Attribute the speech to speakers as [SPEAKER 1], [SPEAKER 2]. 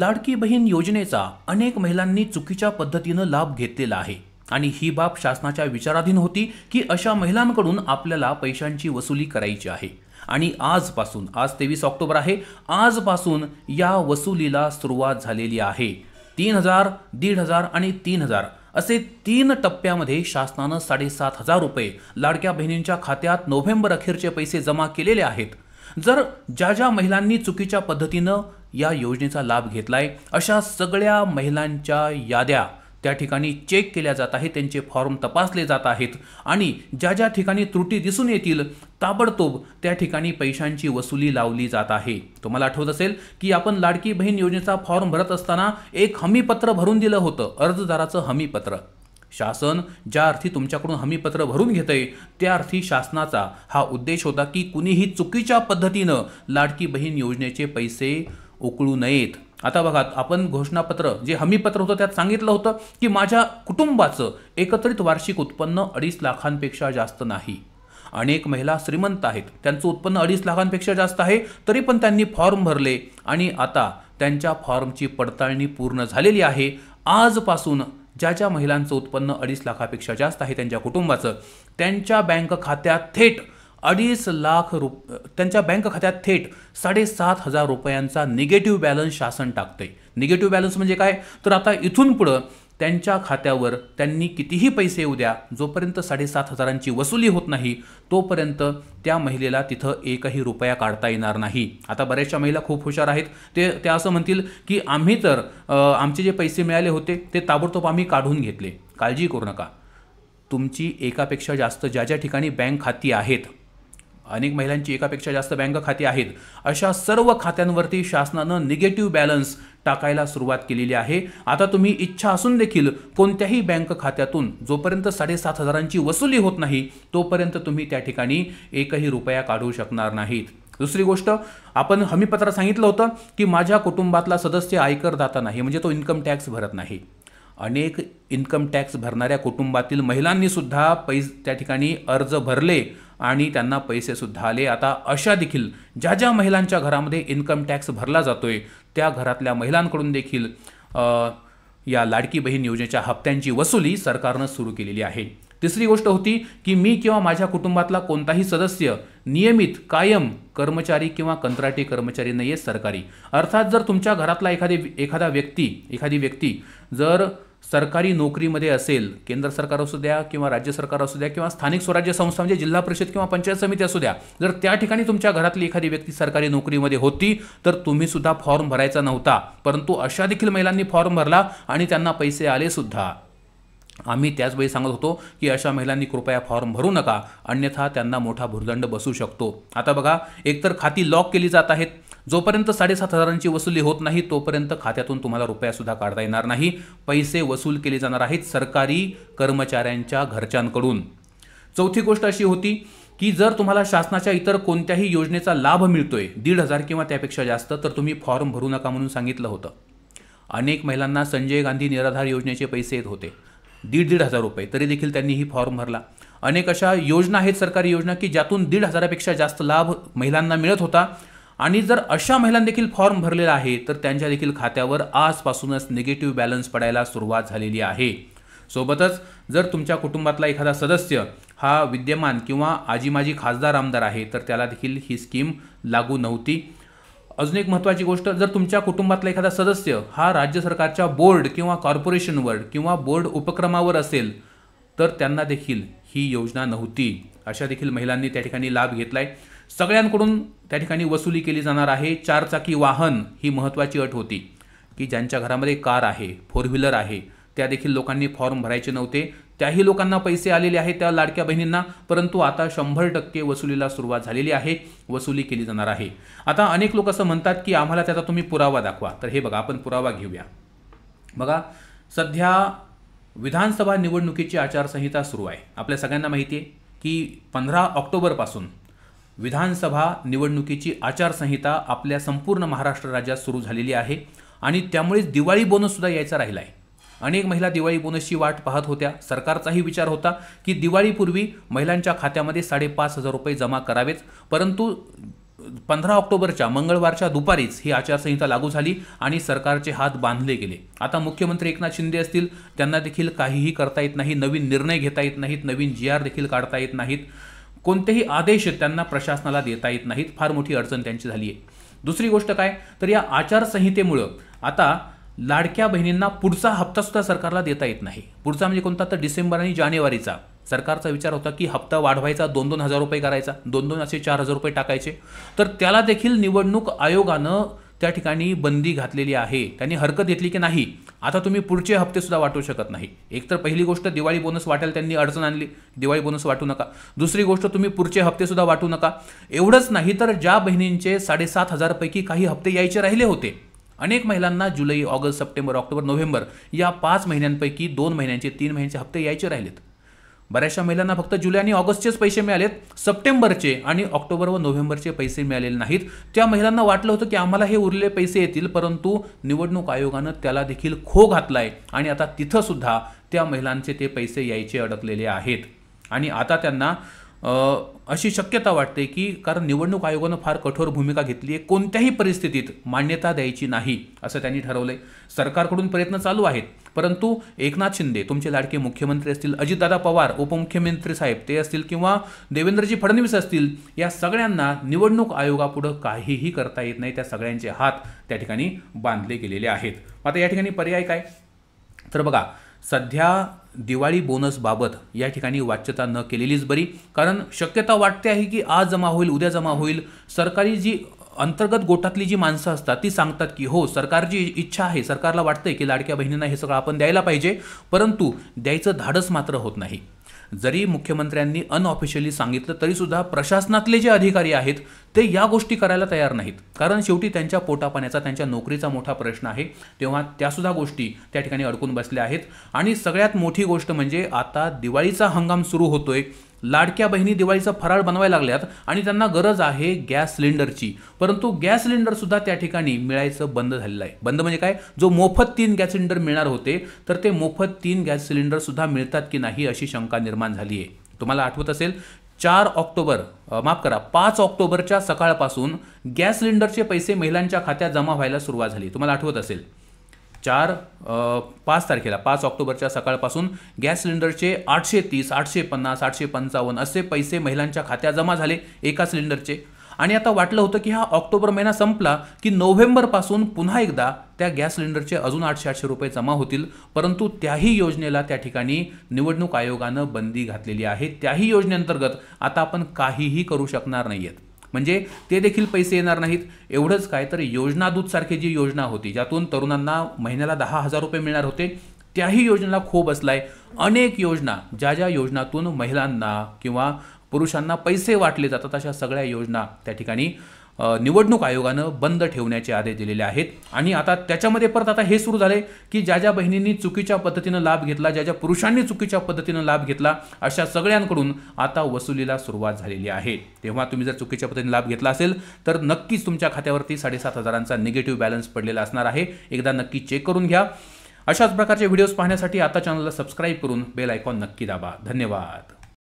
[SPEAKER 1] लाडकी बहीण योजनेचा अनेक महिलांनी चुकीच्या पद्धतीनं लाभ घेतलेला आहे आणि ही बाब शासनाच्या विचाराधीन होती की अशा महिलांकडून आपल्याला पैशांची वसुली करायची आहे आणि आजपासून आज, तेवीस ऑक्टोबर आहे आजपासून या वसुलीला सुरुवात झालेली आहे तीन हजार दीड हजार आणि तीन हजार असे तीन टप्प्यामध्ये शासनानं साडेसात हजार रुपये लाडक्या बहिणींच्या खात्यात नोव्हेंबर अखेरचे पैसे जमा केलेले आहेत जर ज्या ज्या महिलांनी चुकीच्या पद्धतीनं या योजनेचा लाभ घेतला आहे अशा सगळ्या महिलांच्या याद्या त्या ठिकाणी चेक केल्या जात आहेत त्यांचे फॉर्म तपासले जात आहेत आणि ज्या ज्या ठिकाणी त्रुटी दिसून येतील ताबडतोब त्या ठिकाणी पैशांची वसुली लावली जात आहे तुम्हाला आठवत असेल की आपण लाडकी बहीण योजनेचा फॉर्म भरत असताना एक हमीपत्र भरून दिलं होतं अर्जदाराचं हमीपत्र शासन ज्या अर्थी तुमच्याकडून हमीपत्र भरून आहे त्या अर्थी शासनाचा हा उद्देश होता की कुणीही चुकीच्या पद्धतीनं लाडकी बहीण योजनेचे पैसे उकळू नयेत आता बघा आपण घोषणापत्र जे हमीपत्र होतं त्यात सांगितलं होतं की माझ्या कुटुंबाचं एकत्रित वार्षिक उत्पन्न अडीच लाखांपेक्षा जास्त नाही अनेक महिला श्रीमंत आहेत त्यांचं उत्पन्न अडीच लाखांपेक्षा जास्त आहे तरी पण त्यांनी फॉर्म भरले आणि आता त्यांच्या फॉर्मची पडताळणी पूर्ण झालेली आहे आजपासून ज्या ज्या महिलांचं उत्पन्न अडीच लाखापेक्षा जास्त आहे त्यांच्या कुटुंबाचं त्यांच्या बँक खात्यात थेट अडीच लाख रुप त्यांच्या बँक खात्यात थेट साडेसात हजार रुपयांचा निगेटिव्ह बॅलन्स शासन टाकतंय निगेटिव्ह बॅलन्स म्हणजे काय तर आता इथून पुढं त्यांच्या खात्यावर त्यांनी कितीही पैसे येऊ द्या जोपर्यंत साडेसात हजारांची वसुली होत नाही तोपर्यंत त्या महिलेला तिथं एकही रुपया काढता येणार नाही आता बऱ्याचशा महिला खूप हुशार आहेत ते त्या असं म्हणतील की आम्ही तर आमचे जे पैसे मिळाले होते ते ताबडतोब आम्ही काढून घेतले काळजी करू नका तुमची एकापेक्षा जास्त ज्या ज्या ठिकाणी बँक खाती आहेत अनेक महिलांची एकापेक्षा जास्त बँक खाती आहेत अशा सर्व खात्यांवरती शासनानं निगेटिव्ह बॅलन्स टाकायला सुरुवात केलेली आहे आता तुम्ही इच्छा असून देखील कोणत्याही बँक खात्यातून जोपर्यंत साडेसात हजारांची वसुली होत नाही तोपर्यंत तुम्ही त्या ठिकाणी एकही रुपया काढू शकणार नाहीत दुसरी गोष्ट आपण हमीपत्र सांगितलं होतं की माझ्या कुटुंबातला सदस्य आयकर दाता नाही म्हणजे तो इन्कम टॅक्स भरत नाही अनेक इन्कम टॅक्स भरणाऱ्या कुटुंबातील सुद्धा पैस त्या ठिकाणी अर्ज भरले आणि त्यांना पैसेसुद्धा आले आता अशा देखील ज्या ज्या महिलांच्या घरामध्ये इन्कम टॅक्स भरला जातोय त्या घरातल्या महिलांकडून देखील या लाडकी बहीण योजनेच्या हप्त्यांची वसुली सरकारनं सुरू केलेली आहे तिसरी गोष्ट होती की मी किंवा माझ्या कुटुंबातला कोणताही सदस्य नियमित कायम कर्मचारी किंवा कंत्राटी कर्मचारी नाही आहे सरकारी अर्थात जर तुमच्या घरातला एखादी एखादा व्यक्ती एखादी व्यक्ती जर सरकारी नोकरीमध्ये असेल केंद्र सरकार असू द्या किंवा राज्य सरकार असू द्या किंवा स्थानिक स्वराज्य संस्था म्हणजे जिल्हा परिषद किंवा पंचायत समिती असू द्या जर त्या ठिकाणी तुमच्या घरातली एखादी व्यक्ती सरकारी नोकरीमध्ये होती तर तुम्ही सुद्धा फॉर्म भरायचा नव्हता परंतु अशा देखील महिलांनी फॉर्म भरला आणि त्यांना पैसे आले सुद्धा आम्ही त्याचवेळी सांगत होतो की अशा महिलांनी कृपया फॉर्म भरू नका अन्यथा त्यांना मोठा भुर्दंड बसू शकतो आता बघा एकतर खाती लॉक केली जात आहेत जोपर्यंत साडेसात हजारांची वसुली होत नाही तोपर्यंत खात्यातून तुम्हाला रुपयासुद्धा काढता येणार नाही पैसे वसूल केले जाणार आहेत सरकारी कर्मचाऱ्यांच्या घरच्यांकडून चौथी गोष्ट अशी होती की जर तुम्हाला शासनाच्या इतर कोणत्याही योजनेचा लाभ मिळतोय दीड हजार किंवा त्यापेक्षा जास्त तर तुम्ही फॉर्म भरू नका म्हणून सांगितलं होतं अनेक महिलांना संजय गांधी निराधार योजनेचे पैसे येत होते दीड दीड हजार रुपये तरी देखील त्यांनी ही फॉर्म भरला अनेक अशा योजना आहेत सरकारी योजना की ज्यातून दीड हजारापेक्षा जास्त लाभ महिलांना मिळत होता आणि जर अशा महिलांदेखील फॉर्म भरलेला आहे तर त्यांच्या देखील खात्यावर आजपासूनच निगेटिव्ह बॅलन्स पडायला सुरुवात झालेली आहे सोबतच जर तुमच्या कुटुंबातला एखादा सदस्य हा विद्यमान किंवा आजी माजी खासदार आमदार आहे तर त्याला देखील ही स्कीम लागू नव्हती अजून एक महत्त्वाची गोष्ट जर तुमच्या कुटुंबातला एखादा सदस्य हा राज्य सरकारच्या बोर्ड किंवा कॉर्पोरेशनवर किंवा बोर्ड उपक्रमावर असेल तर त्यांना देखील ही योजना नव्हती अशा देखील महिलांनी त्या ठिकाणी लाभ घेतला आहे सगळ्यांकडून त्या ठिकाणी वसुली केली जाणार आहे चारचाकी वाहन ही महत्त्वाची अट होती की ज्यांच्या घरामध्ये कार आहे फोर व्हीलर आहे त्या देखील लोकांनी फॉर्म भरायचे नव्हते त्याही लोकांना पैसे आलेले आहेत त्या लाडक्या बहिणींना परंतु आता शंभर टक्के वसुलीला सुरुवात झालेली आहे वसुली केली जाणार आहे आता अनेक लोक असं म्हणतात की आम्हाला त्याचा तुम्ही पुरावा दाखवा तर हे बघा आपण पुरावा घेऊया बघा सध्या विधानसभा निवडणुकीची आचारसंहिता सुरू आहे आपल्या सगळ्यांना माहिती आहे की पंधरा ऑक्टोबरपासून विधानसभा निवडणुकीची आचारसंहिता आपल्या संपूर्ण महाराष्ट्र राज्यात सुरू झालेली आहे आणि त्यामुळेच दिवाळी बोनससुद्धा यायचा राहिला आहे अनेक महिला दिवाळी बोनसची वाट पाहत होत्या सरकारचाही विचार होता की दिवाळीपूर्वी महिलांच्या खात्यामध्ये साडेपाच हजार रुपये जमा करावेत परंतु पंधरा ऑक्टोबरच्या मंगळवारच्या दुपारीच ही आचारसंहिता लागू झाली आणि सरकारचे हात बांधले गेले आता मुख्यमंत्री एकनाथ शिंदे असतील त्यांना देखील काहीही करता येत नाही नवीन निर्णय घेता येत नाहीत नवीन जी आर देखील काढता येत नाहीत कोणतेही आदेश त्यांना प्रशासनाला देता येत नाहीत फार मोठी अडचण त्यांची झाली आहे दुसरी गोष्ट काय तर या आचारसंहितेमुळं आता लाडक्या बहिणींना पुढचा हप्ता सुद्धा सरकारला देता येत नाही पुढचा म्हणजे कोणता तर डिसेंबर आणि जानेवारीचा सरकारचा विचार होता की हप्ता वाढवायचा दोन दोन हजार रुपये करायचा दोन दोन असे चार हजार रुपये टाकायचे तर त्याला देखील निवडणूक आयोगानं त्या ठिकाणी बंदी घातलेली आहे त्यांनी हरकत घेतली की नाही आता तुम्ही पुढचे सुद्धा वाटू शकत नाही एकतर पहिली गोष्ट दिवाळी बोनस वाटायला त्यांनी अडचण आणली दिवाळी बोनस वाटू नका दुसरी गोष्ट तुम्ही पुढचे सुद्धा वाटू नका एवढंच नाही तर ज्या बहिणींचे साडेसात हजारपैकी काही हप्ते यायचे राहिले होते अनेक महिलांना जुलै ऑगस्ट सप्टेंबर ऑक्टोबर नोव्हेंबर या पाच महिन्यांपैकी दोन महिन्यांचे तीन महिन्यांचे हप्ते यायचे राहिलेत बऱ्याचशा महिलांना फक्त जुलै आणि ऑगस्टचेच पैसे मिळालेत सप्टेंबरचे आणि ऑक्टोबर व नोव्हेंबरचे पैसे मिळालेले नाहीत त्या महिलांना वाटलं होतं की आम्हाला हे उरले पैसे येतील परंतु निवडणूक आयोगानं त्याला देखील खो घातलाय आणि आता तिथंसुद्धा त्या महिलांचे ते पैसे यायचे अडकलेले आहेत आणि आता त्यांना अशी शक्यता वाटते की कारण निवडणूक आयोगानं फार कठोर भूमिका घेतली आहे कोणत्याही परिस्थितीत मान्यता द्यायची नाही असं त्यांनी ठरवलं आहे सरकारकडून प्रयत्न चालू आहेत परंतु एकनाथ शिंदे तुमचे लाडके मुख्यमंत्री असतील अजितदादा पवार उपमुख्यमंत्री साहेब ते असतील किंवा देवेंद्रजी फडणवीस असतील या सगळ्यांना निवडणूक आयोगापुढं काहीही करता येत नाही त्या सगळ्यांचे हात त्या ठिकाणी बांधले गेलेले आहेत आता या ठिकाणी पर्याय काय तर बघा सध्या दिवाळी बोनसबाबत या ठिकाणी वाच्यता न केलेलीच बरी कारण शक्यता वाटते आहे की आज जमा होईल उद्या जमा होईल सरकारी जी अंतर्गत गोटातली जी माणसं असतात ती सांगतात की हो सरकारची इच्छा आहे सरकारला वाटतंय की लाडक्या बहिणींना हे सगळं आपण द्यायला पाहिजे परंतु द्यायचं धाडस मात्र होत नाही जरी मुख्यमंत्र्यांनी अनऑफिशियली सांगितलं तरीसुद्धा प्रशासनातले जे अधिकारी आहेत ते या गोष्टी करायला तयार नाहीत कारण शेवटी त्यांच्या पोटापाण्याचा त्यांच्या नोकरीचा मोठा प्रश्न आहे तेव्हा त्यासुद्धा गोष्टी त्या ठिकाणी अडकून बसल्या आहेत आणि सगळ्यात मोठी गोष्ट म्हणजे आता दिवाळीचा हंगाम सुरू होतोय लाडक्या बहिणी दिवाळीचा फराळ बनवायला लागल्यात आणि त्यांना गरज आहे गॅस सिलेंडरची परंतु गॅस सिलेंडर सुद्धा त्या ठिकाणी मिळायचं बंद झालेलं आहे बंद म्हणजे काय जो मोफत तीन गॅस सिलेंडर मिळणार होते तर ते मोफत तीन गॅस सिलेंडर सुद्धा मिळतात की नाही अशी शंका निर्माण झाली आहे तुम्हाला आठवत असेल चार ऑक्टोबर माफ करा पाच ऑक्टोबरच्या सकाळपासून गॅस सिलेंडरचे पैसे महिलांच्या खात्यात जमा व्हायला सुरुवात झाली तुम्हाला आठवत असेल चार पाच तारखेला पाच ऑक्टोबरच्या सकाळपासून गॅस सिलेंडरचे आठशे तीस आठशे पन्नास आठशे पंचावन्न असे पैसे महिलांच्या खात्यात जमा झाले एका सिलेंडरचे आणि आता वाटलं होतं की हा ऑक्टोबर महिना संपला की नोव्हेंबरपासून पुन्हा एकदा त्या गॅस सिलेंडरचे अजून आठशे आठशे रुपये जमा होतील परंतु त्याही योजनेला त्या ठिकाणी निवडणूक आयोगानं बंदी घातलेली आहे त्याही योजनेअंतर्गत आता आपण काहीही करू शकणार नाही आहेत म्हणजे ते देखील पैसे येणार नाहीत एवढंच काय तर योजना सारखी जी योजना होती ज्यातून तरुणांना महिन्याला दहा हजार रुपये मिळणार होते त्याही योजनेला खो असलाय अनेक योजना ज्या ज्या योजनातून महिलांना किंवा पुरुषांना पैसे वाटले जातात अशा सगळ्या योजना त्या ठिकाणी निवडणूक आयोगानं बंद ठेवण्याचे आदेश दिलेले आहेत आणि आता त्याच्यामध्ये परत आता हे सुरू झाले की ज्या ज्या बहिणींनी चुकीच्या पद्धतीनं लाभ घेतला ज्या ज्या पुरुषांनी चुकीच्या पद्धतीनं लाभ घेतला अशा सगळ्यांकडून आता वसुलीला सुरुवात झालेली आहे तेव्हा तुम्ही जर चुकीच्या पद्धतीने लाभ घेतला असेल तर नक्कीच तुमच्या खात्यावरती साडेसात हजारांचा निगेटिव्ह बॅलन्स पडलेला असणार आहे एकदा नक्की चेक करून घ्या अशाच प्रकारचे व्हिडिओज पाहण्यासाठी आता चॅनलला सबस्क्राईब करून बेल आयकॉन नक्की दाबा धन्यवाद